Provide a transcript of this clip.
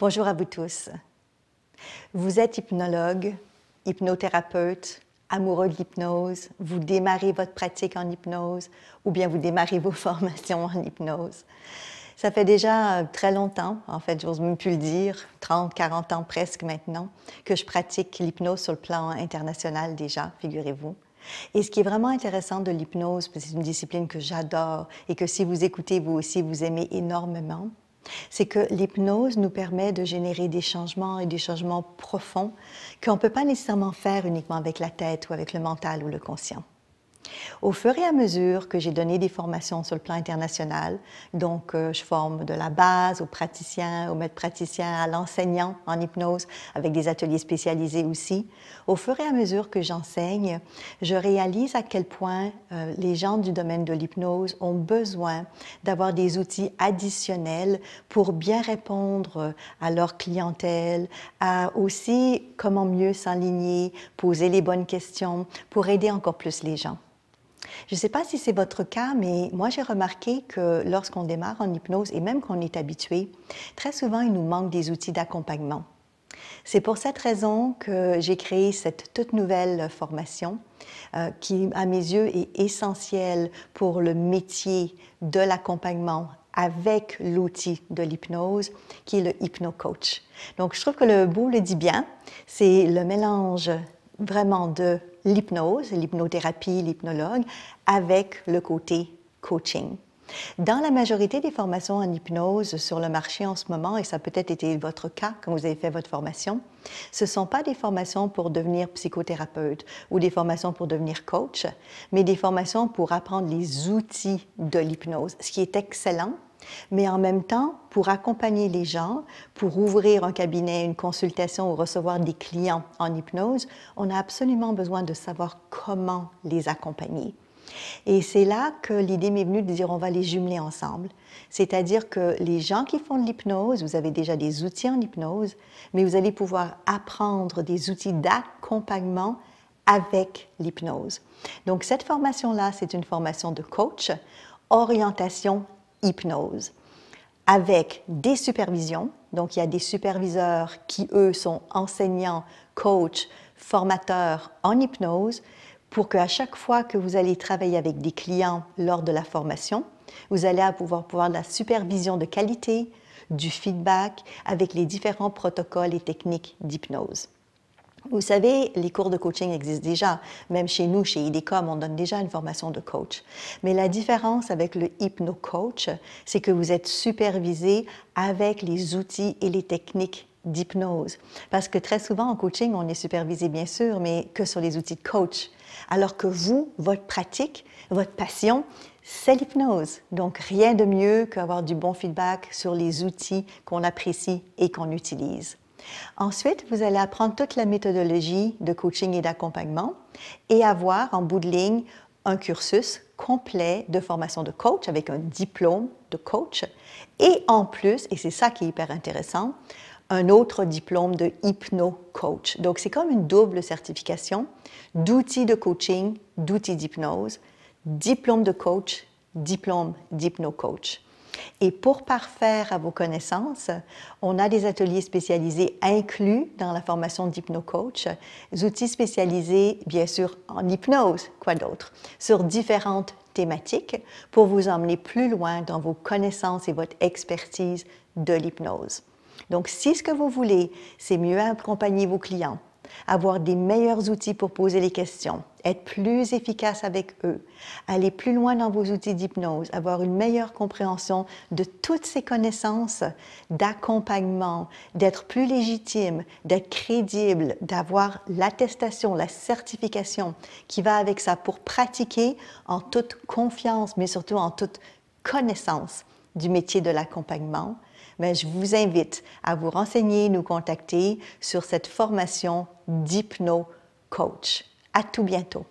Bonjour à vous tous. Vous êtes hypnologue, hypnothérapeute, amoureux de l'hypnose, vous démarrez votre pratique en hypnose ou bien vous démarrez vos formations en hypnose. Ça fait déjà euh, très longtemps, en fait, j'ose même plus le dire, 30, 40 ans presque maintenant, que je pratique l'hypnose sur le plan international déjà, figurez-vous. Et ce qui est vraiment intéressant de l'hypnose, c'est une discipline que j'adore et que si vous écoutez, vous aussi, vous aimez énormément, c'est que l'hypnose nous permet de générer des changements et des changements profonds qu'on ne peut pas nécessairement faire uniquement avec la tête ou avec le mental ou le conscient. Au fur et à mesure que j'ai donné des formations sur le plan international, donc euh, je forme de la base aux praticiens, aux maîtres praticiens, à l'enseignant en hypnose, avec des ateliers spécialisés aussi. Au fur et à mesure que j'enseigne, je réalise à quel point euh, les gens du domaine de l'hypnose ont besoin d'avoir des outils additionnels pour bien répondre euh, à leur clientèle, à aussi comment mieux s'aligner, poser les bonnes questions pour aider encore plus les gens. Je ne sais pas si c'est votre cas, mais moi j'ai remarqué que lorsqu'on démarre en hypnose et même qu'on est habitué, très souvent il nous manque des outils d'accompagnement. C'est pour cette raison que j'ai créé cette toute nouvelle formation euh, qui, à mes yeux, est essentielle pour le métier de l'accompagnement avec l'outil de l'hypnose qui est le hypno-coach. Donc, je trouve que le beau le dit bien, c'est le mélange vraiment de l'hypnose, l'hypnothérapie, l'hypnologue, avec le côté coaching. Dans la majorité des formations en hypnose sur le marché en ce moment, et ça a peut-être été votre cas quand vous avez fait votre formation, ce ne sont pas des formations pour devenir psychothérapeute ou des formations pour devenir coach, mais des formations pour apprendre les outils de l'hypnose, ce qui est excellent mais en même temps, pour accompagner les gens, pour ouvrir un cabinet, une consultation ou recevoir des clients en hypnose, on a absolument besoin de savoir comment les accompagner. Et c'est là que l'idée m'est venue de dire on va les jumeler ensemble. C'est-à-dire que les gens qui font de l'hypnose, vous avez déjà des outils en hypnose, mais vous allez pouvoir apprendre des outils d'accompagnement avec l'hypnose. Donc cette formation-là, c'est une formation de coach, orientation hypnose avec des supervisions. Donc, il y a des superviseurs qui, eux, sont enseignants, coach formateurs en hypnose pour qu'à chaque fois que vous allez travailler avec des clients lors de la formation, vous allez pouvoir pouvoir de la supervision de qualité, du feedback avec les différents protocoles et techniques d'hypnose. Vous savez, les cours de coaching existent déjà. Même chez nous, chez IDECOM, on donne déjà une formation de coach. Mais la différence avec le hypno-coach, c'est que vous êtes supervisé avec les outils et les techniques d'hypnose. Parce que très souvent en coaching, on est supervisé bien sûr, mais que sur les outils de coach. Alors que vous, votre pratique, votre passion, c'est l'hypnose. Donc rien de mieux qu'avoir du bon feedback sur les outils qu'on apprécie et qu'on utilise. Ensuite, vous allez apprendre toute la méthodologie de coaching et d'accompagnement et avoir en bout de ligne un cursus complet de formation de coach avec un diplôme de coach et en plus, et c'est ça qui est hyper intéressant, un autre diplôme de hypno-coach. Donc c'est comme une double certification d'outils de coaching, d'outils d'hypnose, diplôme de coach, diplôme d'hypno-coach. Et pour parfaire à vos connaissances, on a des ateliers spécialisés inclus dans la formation d'hypno-coach, des outils spécialisés, bien sûr, en hypnose, quoi d'autre, sur différentes thématiques pour vous emmener plus loin dans vos connaissances et votre expertise de l'hypnose. Donc, si ce que vous voulez, c'est mieux accompagner vos clients, avoir des meilleurs outils pour poser les questions, être plus efficace avec eux, aller plus loin dans vos outils d'hypnose, avoir une meilleure compréhension de toutes ces connaissances d'accompagnement, d'être plus légitime, d'être crédible, d'avoir l'attestation, la certification qui va avec ça pour pratiquer en toute confiance, mais surtout en toute connaissance du métier de l'accompagnement mais ben, je vous invite à vous renseigner, nous contacter sur cette formation d'hypno coach. À tout bientôt.